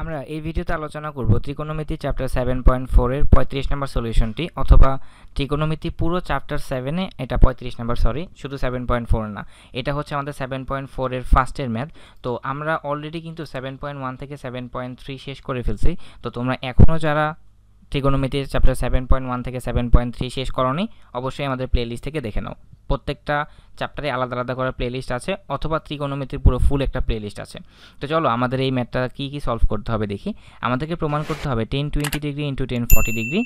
আমরা এই ভিডিওতে আলোচনা করব ত্রিকোণমিতি চ্যাপ্টার সেভেন পয়েন্ট ফোরের পঁয়ত্রিশ নম্বর সলিউশনটি অথবা ত্রিকোণমিতি পুরো চ্যাপ্টার সেভেনে এটা পঁয়ত্রিশ নম্বর সরি শুধু সেভেন পয়েন্ট ফোর না এটা হচ্ছে আমাদের সেভেন পয়েন্ট ফোরের ফার্স্টের ম্যাথ তো আমরা অলরেডি কিন্তু সেভেন পয়েন্ট ওয়ান থেকে সেভেন পয়েন্ট থ্রি শেষ করে ফেলছি তো তোমরা এখনও যারা trigonometry chapter seven point one থেকে সেভেন পয়েন্ট থ্রি শেষ করনি অবশ্যই আমাদের প্লেলিস্ট থেকে দেখে নাও প্রত্যেকটা চ্যাপ্টারে আলাদা আলাদা করে প্লেলিস্ট আছে অথবা ত্রিকোণমিতির পুরো ফুল একটা প্লেলিস্ট আছে তো চলো আমাদের এই ম্যাথটা কী কী সলভ করতে হবে দেখি আমাদেরকে প্রমাণ করতে হবে tan twenty degree into tan forty degree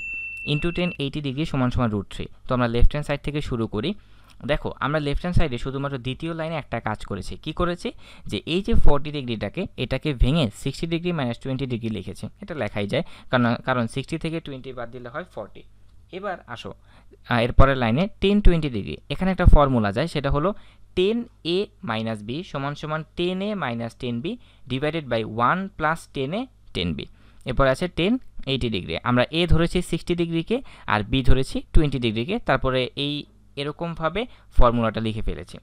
into tan eighty degree সমান সমান রুট থ্রি তো আমরা লেফট হ্যান্ড সাইড থেকে শুরু করি দেখো আমরা লেফট হ্যান্ড সাইডে শুধুমাত্র দ্বিতীয় লাইনে একটা কাজ করেছি কি করেছি যে এই যে ফর্টি ডিগ্রিটাকে এটাকে ভেঙে sixty degree minus twenty degree লিখেছে এটা লেখাই যায় কারণ কারণ সিক্সটি থেকে টোয়েন্টি বাদ দিলে হয় ফর্টি এবার আসো এরপরের লাইনে টেন টোয়েন্টি ডিগ্রি এখানে একটা ফর্মুলা যায় সেটা হলো টেন এ মাইনাস বি সমান সমান tan A minus tan B divided by one plus tan A tan B এরপর আছে টেন এইটি ডিগ্রি আমরা এ ধরেছি সিক্সটি ডিগ্রিকে আর বি ধরেছি টোয়েন্টি ডিগ্রিকে তারপরে এই এরকমভাবে ফর্মুলাটা লিখে ফেলেছি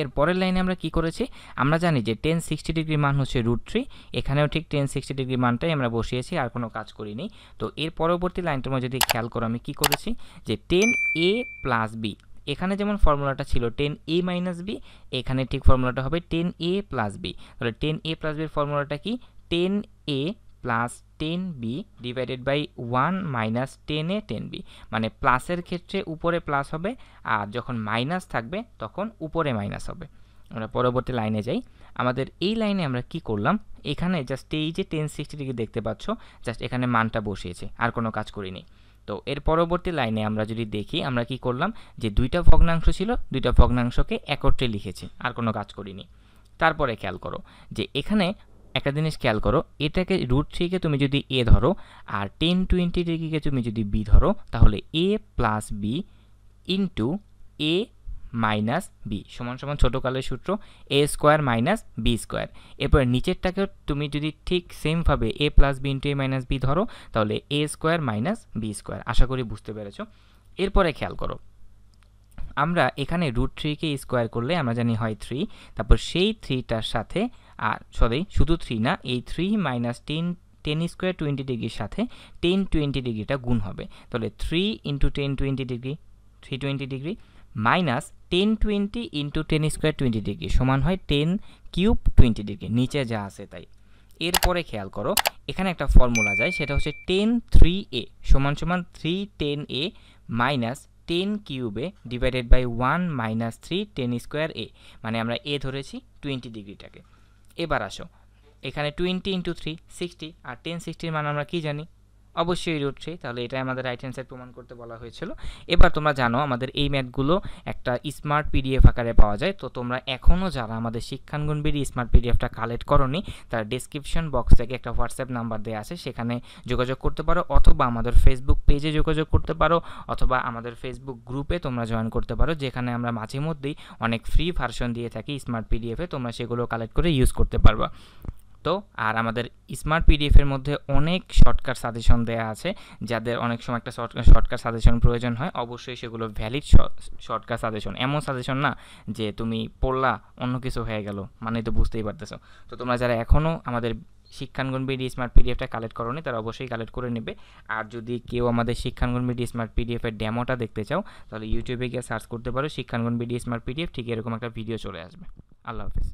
এর পরের লাইনে আমরা কি করেছি আমরা জানি যে টেন সিক্সটি ডিগ্রি মান হচ্ছে রুট থ্রি এখানেও ঠিক টেন সিক্সটি ডিগ্রি মানটাই আমরা বসিয়েছি আর কোনো কাজ করিনি তো এর পরবর্তী লাইনটা আমরা যদি খেয়াল করো আমি কি করেছি যে টেন এ প্লাস বি এখানে যেমন ফর্মুলাটা ছিল টেন এ মাইনাস বি এখানে ঠিক ফর্মুলাটা হবে টেন এ প্লাস বি তাহলে টেন এ প্লাস বির ফর্মুলাটা কি tan A plus tan B divided by one minus টেনে টেন বি মানে প্লাসের ক্ষেত্রে উপরে প্লাস হবে আর যখন মাইনাস থাকবে তখন উপরে মাইনাস হবে আমরা পরবর্তী লাইনে যাই আমাদের এই লাইনে আমরা কি করলাম এখানে জাস্ট এই যে টেন সিক্সটি ডিগ্রি দেখতে পাচ্ছ জাস্ট এখানে মানটা বসিয়েছে আর কোনো কাজ করিনি তো এর পরবর্তী লাইনে আমরা যদি দেখি আমরা কি করলাম যে দুইটা ভগ্নাংশ ছিল দুইটা ভগ্নাংশকে একত্রে লিখেছি আর কোনো কাজ করিনি তারপরে খেয়াল করো যে এখানে একটা জিনিস খেয়াল করো এটাকে রুট থ্রিকে তুমি যদি এ ধরো আর টেন টোয়েন্টি ডিগ্রিকে তুমি যদি বি ধরো তাহলে A plus B into A minus B সমান সমান ছোটো কালের সূত্র A square minus B square এরপর নিচেরটাকে তুমি যদি ঠিক সেমভাবে A plus B into A minus B ধরো তাহলে A square minus B square আশা করি বুঝতে পেরেছো এরপরে খেয়াল করো আমরা এখানে রুট থ্রিকে স্কোয়ার করলে আমরা জানি হয় থ্রি তারপর সেই থ্রিটার সাথে আর সরি শুধু থ্রি না এই three minus tan tan square twenty ডিগ্রির সাথে টেন টোয়েন্টি ডিগ্রিটা গুণ হবে তাহলে three into tan twenty degree three twenty degree minus tan twenty into tan square twenty degree সমান হয় টেন কিউব টোয়েন্টি ডিগ্রি নিচে যা আছে তাই এরপরে খেয়াল করো এখানে একটা ফর্মুলা যায় সেটা হচ্ছে টেন থ্রি এ সমান সমান three tan A minus tan কিউবে divided by one minus three tan square A মানে আমরা এ ধরেছি টোয়েন্টি ডিগ্রিটাকে এবার আসো এখানে টোয়েন্টি ইন্টু থ্রি সিক্সটি আর টেন সিক্সটির মান আমরা কী জানি অবশ্যই রুট থ্রি তাহলে এটাই আমাদের রাইট হ্যান্ড সাইড প্রমাণ করতে বলা হয়েছিল এবার তোমরা জানো আমাদের এই ম্যাথগুলো একটা স্মার্ট পিডিএফ আকারে পাওয়া যায় তো তোমরা এখনও যারা আমাদের শিক্ষাঙ্গন বিডি স্মার্ট পিডিএফটা কালেক্ট করনি তার ডিসক্রিপশন বক্স থেকে একটা হোয়াটসঅ্যাপ নাম্বার দেওয়া আছে সেখানে যোগাযোগ করতে পারো অথবা আমাদের ফেসবুক পেজে যোগাযোগ করতে পারো অথবা আমাদের ফেসবুক গ্রুপে তোমরা জয়েন করতে পারো যেখানে আমরা মাঝে মধ্যেই অনেক ফ্রি ভার্সন দিয়ে থাকি স্মার্ট পিডিএফে তোমরা সেগুলো কালেক্ট করে ইউজ করতে পারবা তো আর আমাদের স্মার্ট পিডিএফের মধ্যে অনেক শর্টকাট সাজেশন দেওয়া আছে যাদের অনেক সময় একটা শর্টকাট সাজেশন প্রয়োজন হয় অবশ্যই সেগুলো ভ্যালিড শর্টকাট সাজেশন এমন সাজেশন না যে তুমি পড়লা অন্য কিছু হয়ে গেল মানে তো বুঝতেই পারতেছো তো তোমরা যারা এখনও আমাদের শিক্ষাঙ্গন বিডি স্মার্ট পিডিএফটা কালেক্ট করনি তারা অবশ্যই কালেক্ট করে নেবে আর যদি কেউ আমাদের শিক্ষাঙ্গন বিডি স্মার্ট পিডিএফের ডেমোটা দেখতে চাও তাহলে ইউটিউবে গিয়ে সার্চ করতে পারো শিক্ষাঙ্গন বিডি স্মার্ট পিডিএফ ঠিক এরকম একটা ভিডিও চলে আসবে আল্লাহ হাফেজ